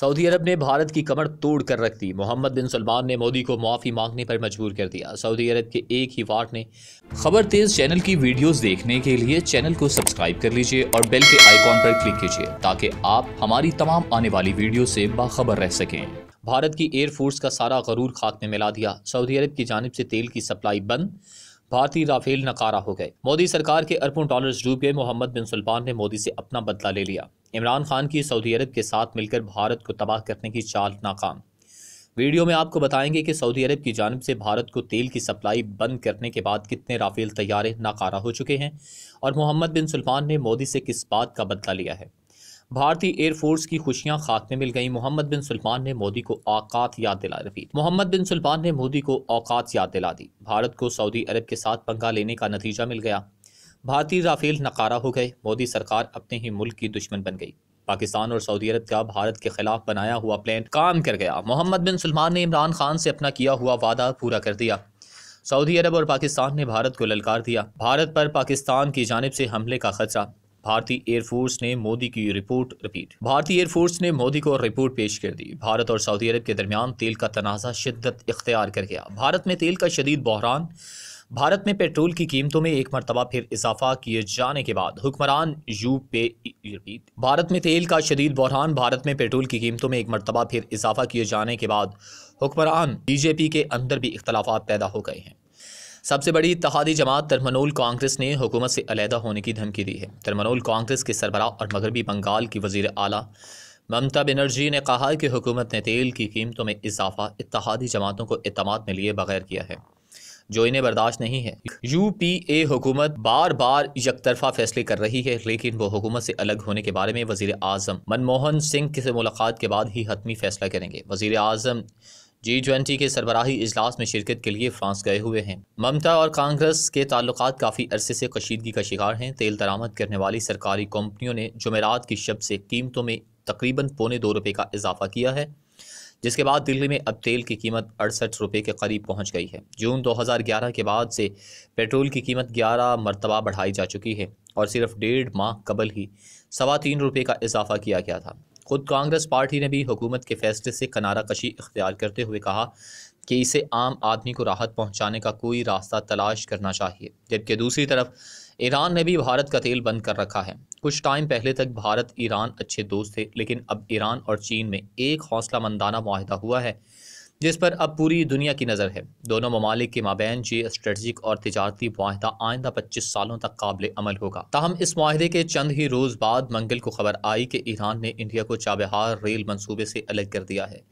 Saudi अरब ने भारत की कमर तोड़ कर रख दी मोहम्मद बिन सलमान ने मोदी को माफ़ी मांगने पर मजबूर कर दिया सऊदी अरब के एक ही वार्ड ने खबर तेज चैनल की वीडियोस देखने के लिए चैनल को सब्सक्राइब कर लीजिए और बेल के आइकॉन पर क्लिक कीजिए ताकि आप हमारी तमाम आने वाली वीडियो से बाखबर रह सकें भारत की एयरफोर्स का सारा गरूर खाक में मिला दिया सऊदी अरब की जानब से तेल की सप्लाई बंद भारतीय राफेल नकारा हो गए मोदी सरकार के अरबों डॉलर्स डूब गए मोहम्मद बिन सलमान ने मोदी से अपना बदला ले लिया इमरान खान की सऊदी अरब के साथ मिलकर भारत को तबाह करने की चाल नाकाम वीडियो में आपको बताएंगे कि सऊदी अरब की जानब से भारत को तेल की सप्लाई बंद करने के बाद कितने राफेल तैयारे नाकारा हो चुके हैं और मोहम्मद बिन सलमान ने मोदी से किस बात का बदला लिया है भारतीय एयरफोर्स की खुशियां खाक में मिल गई मोहम्मद बिन सलमान ने मोदी को औकात याद दिला रही मोहम्मद बिन सलमान ने मोदी को औकात याद दिला दी भारत को सऊदी अरब के साथ पंगा लेने का नतीजा मिल गया भारतीय राफेल नकारा हो गए मोदी सरकार अपने ही मुल्क की दुश्मन बन गई पाकिस्तान और सऊदी अरब का भारत के खिलाफ बनाया हुआ प्लान काम कर गया मोहम्मद बिन सलमान ने इमरान खान से अपना किया हुआ वादा पूरा कर दिया सऊदी अरब और पाकिस्तान ने भारत को ललकार दिया भारत पर पाकिस्तान की जानब से हमले का खतरा भारतीय एयरफोर्स ने मोदी की रिपोर्ट रिपीट भारतीय एयरफोर्स ने मोदी को रिपोर्ट पेश कर दी भारत और सऊदी अरब के दरमियान तेल का तनाज़ा शिद्दत इख्तियार कर गया भारत में तेल का शदीद बहरान भारत में पेट्रोल की कीमतों में एक मरतबा फिर इजाफा किए जाने के बाद हुक्मरान यू पे भारत में तेल का शदीद बहरान भारत में पेट्रोल की कीमतों में एक मरतबा फिर इजाफा किए जाने के बाद हुक्मरान बीजेपी के अंदर भी इख्तलाफा पैदा हो गए हैं सबसे बड़ी इतहादी जमात तरमनोल कांग्रेस ने हुकूमत से अलहदा होने की धमकी दी है तरमनोल कांग्रेस के सरबरा और मगरबी बंगाल की वजीर अली ममता बनर्जी ने कहा कि हुकूमत ने तेल की कीमतों में इजाफा इतिहादी जमातों को अतमाद में लिए बगैर किया है जो इन्हें बर्दाश्त नहीं है यू पी ए हुकूमत बार बार यकतरफा फैसले कर रही है लेकिन वो हुकूमत से अलग होने के बारे में वजीर अजम मनमोहन सिंह से मुलाकात के बाद ही हतमी फैसला करेंगे वजीर आजम जी ट्वेंटी के सरबराही इजलास में शिरकत के लिए फ्रांस गए हुए हैं ममता और कांग्रेस के ताल्लुक काफ़ी अरसे से कशीदगी का शिकार हैं तेल दरामद करने वाली सरकारी कंपनियों ने जमेरात की शब से कीमतों में तकरीबन पौने दो रुपये का इजाफा किया है जिसके बाद दिल्ली में अब तेल की कीमत अड़सठ रुपये के करीब पहुंच गई है जून 2011 के बाद से पेट्रोल की कीमत 11 मरतबा बढ़ाई जा चुकी है और सिर्फ डेढ़ माह कबल ही सवा तीन रुपये का इजाफा किया गया था खुद कांग्रेस पार्टी ने भी हुकूमत के फैसले से कनारा कशी इख्तियार करते हुए कहा कि इसे आम आदमी को राहत पहुँचाने का कोई रास्ता तलाश करना चाहिए जबकि दूसरी तरफ ईरान ने भी भारत का तेल बंद कर रखा है कुछ टाइम पहले तक भारत ईरान अच्छे दोस्त थे लेकिन अब ईरान और चीन में एक हौसला मंदाना माहिदा हुआ है जिस पर अब पूरी दुनिया की नज़र है दोनों ममालिक के माबेन जी स्ट्रेटजिक और तजारती माहिदा आइंदा पच्चीस सालों तक काबिल अमल होगा ताहम इस माहे के चंद ही रोज़ बाद मंगल को खबर आई कि ईरान ने इंडिया को चाबहार रेल मनसूबे से अलग कर दिया है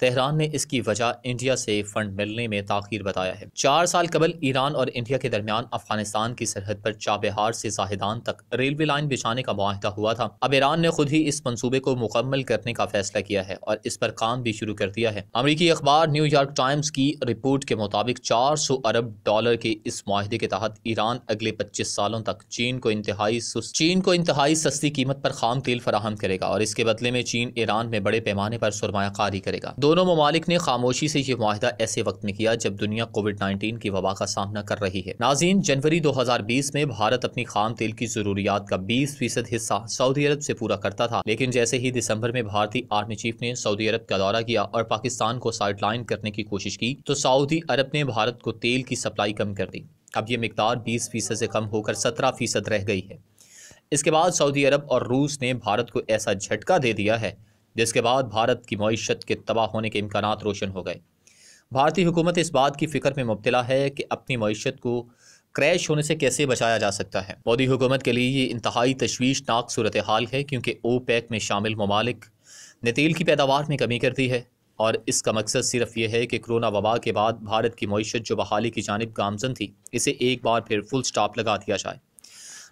तेहरान ने इसकी वजह इंडिया से फंड मिलने में ताखिर बताया है चार साल कबल ईरान और इंडिया के दरमियान अफगानिस्तान की सरहद पर चाबहार से जाहिदान तक रेलवे लाइन बिछाने का माहिदा हुआ था अब ईरान ने खुद ही इस मनसूबे को मुकम्मल करने का फैसला किया है और इस पर काम भी शुरू कर दिया है अमरीकी अखबार न्यूयॉर्क टाइम्स की रिपोर्ट के मुताबिक चार सौ अरब डॉलर के इस माहे के तहत ईरान अगले पच्चीस सालों तक चीन को इंतहाई चीन को इंतहाई सस्ती कीमत पर खाम तेल फराहम करेगा और इसके बदले में चीन ईरान में बड़े पैमाने पर सरमाकारी करेगा दोनों ममालिक ने खामोशी से ये माहिदा ऐसे वक्त में किया जब दुनिया कोविड नाइन्टीन की वबा का सामना कर रही है नाजीन जनवरी दो हजार बीस में भारत अपनी खाम तेल की जरूरियात का बीस फीसद हिस्सा सऊदी अरब से पूरा करता था लेकिन जैसे ही दिसंबर में भारतीय आर्मी चीफ ने सऊदी अरब का दौरा किया और पाकिस्तान को साइडलाइन करने की कोशिश की तो सऊदी अरब ने भारत को तेल की सप्लाई कम कर दी अब ये मकदार बीस फीसद से कम होकर सत्रह फीसद रह गई है इसके बाद सऊदी अरब और रूस ने भारत को ऐसा झटका दे दिया है जिसके बाद भारत की मीशत के तबाह होने के इम्कान रोशन हो गए भारतीय हुकूमत इस बात की फ़िक्र में मुबतला है कि अपनी मीशत को क्रैश होने से कैसे बचाया जा सकता है मोदी हुकूमत के लिए ये इंतहाई तशवीशनाक सूरत हाल है क्योंकि ओ पैक में शामिल ममालिक ने तेल की पैदावार में कमी कर दी है और इसका मकसद सिर्फ ये है कि कोरोना वबा के बाद भारत की मीशत जो बहाली की जानब गामजन थी इसे एक बार फिर फुल स्टॉप लगा दिया जाए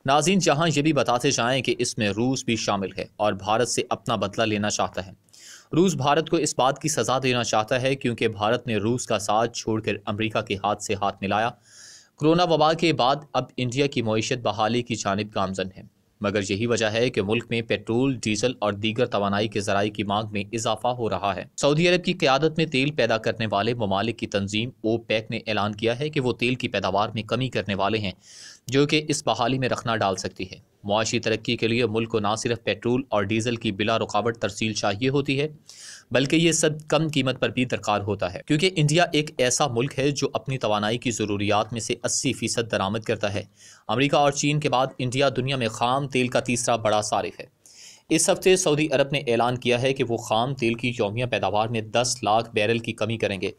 नाजीन जहां ये भी बताते जाएं कि इसमें रूस भी शामिल है और भारत से अपना बदला लेना चाहता है रूस भारत को इस बात की सज़ा देना चाहता है क्योंकि भारत ने रूस का साथ छोड़कर अमेरिका के हाथ से हाथ मिलाया कोरोना वबा के बाद अब इंडिया की मीशत बहाली की जानब गामजन है मगर यही वजह है कि मुल्क में पेट्रोल डीजल और दीगर तोानाई के जराये की मांग में इजाफा हो रहा है सऊदी अरब की क्यादत में तेल पैदा करने वाले ममालिक की तंजीम ओ पैक ने ऐलान किया है कि वो तेल की पैदावार में कमी करने वाले हैं जो कि इस बहाली में रखना डाल सकती है मुआशी तरक्की के लिए मुल्क को ना सिर्फ पेट्रोल और डीजल की बिला रुकावट तरसील चाहिए होती है बल्कि ये सब कम कीमत पर भी दरकार होता है क्योंकि इंडिया एक ऐसा मुल्क है जो अपनी तोानाई की ज़रूरियात में से अस्सी फ़ीसद दरामद करता है अमरीका और चीन के बाद इंडिया दुनिया में खाम तेल का तीसरा बड़ा सारिफ है इस हफ्ते सऊदी अरब ने ऐलान किया है कि वो खाम तेल की यौमिया पैदावार में दस लाख बैरल की कमी करेंगे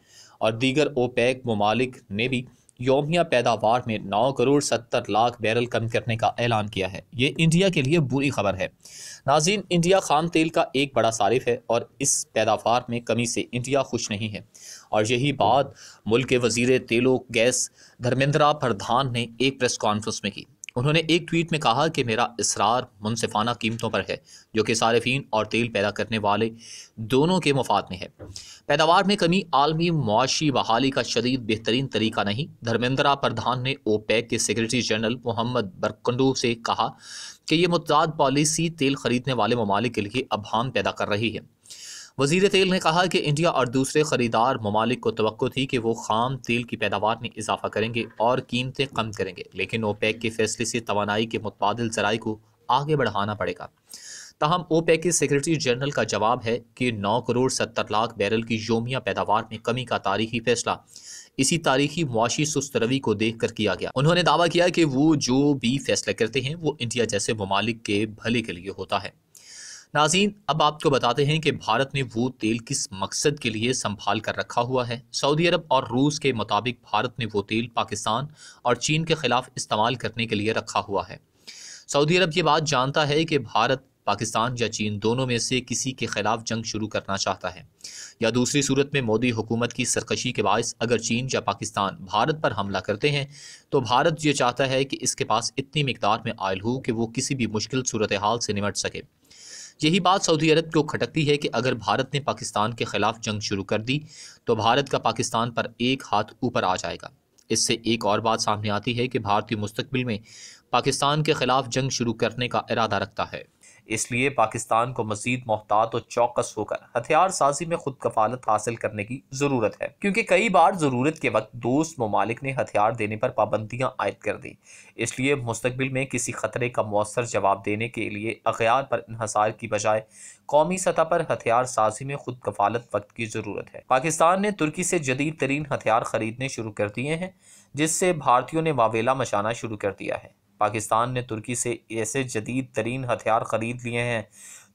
और दीगर ओपैक ममालिक ने भी योमिया पैदावार में नौ करोड़ सत्तर लाख बैरल कम करने का ऐलान किया है ये इंडिया के लिए बुरी खबर है नाजीन इंडिया खाम तेल का एक बड़ा सारिफ है और इस पैदावार में कमी से इंडिया खुश नहीं है और यही बात मुल्क के वजीर तेलो गैस धर्मेंद्रा प्रधान ने एक प्रेस कॉन्फ्रेंस में की उन्होंने एक ट्वीट में कहा कि मेरा इसरार मुनफाना कीमतों पर है जो कि सार्फिन और तेल पैदा करने वाले दोनों के मफाद में है पैदावार में कमी आलमी मुआशी बहाली का शदीद बेहतरीन तरीका नहीं धर्मेंद्रा प्रधान ने ओपेक के सेक्रेटरी जनरल मोहम्मद बरकंडू से कहा कि ये मतदाद पॉलिसी तेल खरीदने वाले ममालिक के लिए अभाम पैदा कर रही है वजीर तेल ने कहा कि इंडिया और दूसरे ख़रीदार ममालिक को तो थी कि वो खाम तेल की पैदावार में इजाफा करेंगे और कीमतें कम करेंगे लेकिन ओपेक के फैसले से तोानाई के मुतबादल जराए को आगे बढ़ाना पड़ेगा ताहम ओपेक के सेक्रेटरी जनरल का जवाब है कि नौ करोड़ सत्तर लाख बैरल की योमिया पैदावार में कमी का तारीखी फैसला इसी तारीखी मुआशी सुस्त रवि को देख कर किया गया उन्होंने दावा किया कि वो जो भी फैसला करते हैं वो इंडिया जैसे ममालिक के भले के लिए होता है नाजीन अब आपको बताते हैं कि भारत ने वो तेल किस मकसद के लिए संभाल कर रखा हुआ है सऊदी अरब और रूस के मुताबिक भारत ने वो तेल पाकिस्तान और चीन के खिलाफ इस्तेमाल करने के लिए रखा हुआ है सऊदी अरब ये बात जानता है कि भारत पाकिस्तान या चीन दोनों में से किसी के खिलाफ जंग शुरू करना चाहता है या दूसरी सूरत में मोदी हुकूमत की सरकशी के बायस अगर चीन या पाकिस्तान भारत पर हमला करते हैं तो भारत ये चाहता है कि इसके पास इतनी मकदार में आयल हो कि वो किसी भी मुश्किल सूरत हाल से निमट सके यही बात सऊदी अरब को खटकती है कि अगर भारत ने पाकिस्तान के खिलाफ जंग शुरू कर दी तो भारत का पाकिस्तान पर एक हाथ ऊपर आ जाएगा इससे एक और बात सामने आती है कि भारतीय मुस्तबिल में पाकिस्तान के खिलाफ जंग शुरू करने का इरादा रखता है इसलिए पाकिस्तान को मजीद मोहतात और चौकस होकर हथियार साजी में खुद कफालत हासिल करने की जरूरत है क्योंकि कई बार जरूरत के वक्त दोस्त ममालिक ने हथियार देने पर पाबंदियां आयद कर दी इसलिए मुस्तबिल में किसी खतरे का मौसर जवाब देने के लिए अखियार पर इहसार की बजाय कौमी सतह पर हथियार साजी में खुद कफालत वक्त की ज़रूरत है पाकिस्तान ने तुर्की से जदीद तरीन हथियार खरीदने शुरू कर दिए हैं जिससे भारतीयों ने वावेला मचाना शुरू कर दिया है पाकिस्तान ने तुर्की से ऐसे जदीद तरीन हथियार ख़रीद लिए हैं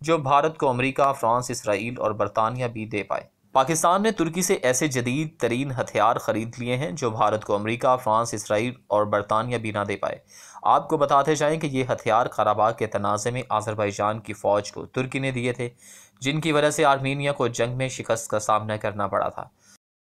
जो भारत को अमरीका फ्रांस इसराइल और बरतानिया भी दे पाए पाकिस्तान ने तुर्की से ऐसे जदीद तरीन हथियार ख़रीद लिए हैं जो भारत को अमेरिका फ्रांस इसराइल और बरतानिया भी ना दे पाए आपको बताते जाएं कि ये हथियार खराबाग के तनाज़े में आज़रबाईजान की फ़ौज को तुर्की ने दिए थे जिनकी वजह से आर्मीनिया को जंग में शिकस्त का सामना करना पड़ा था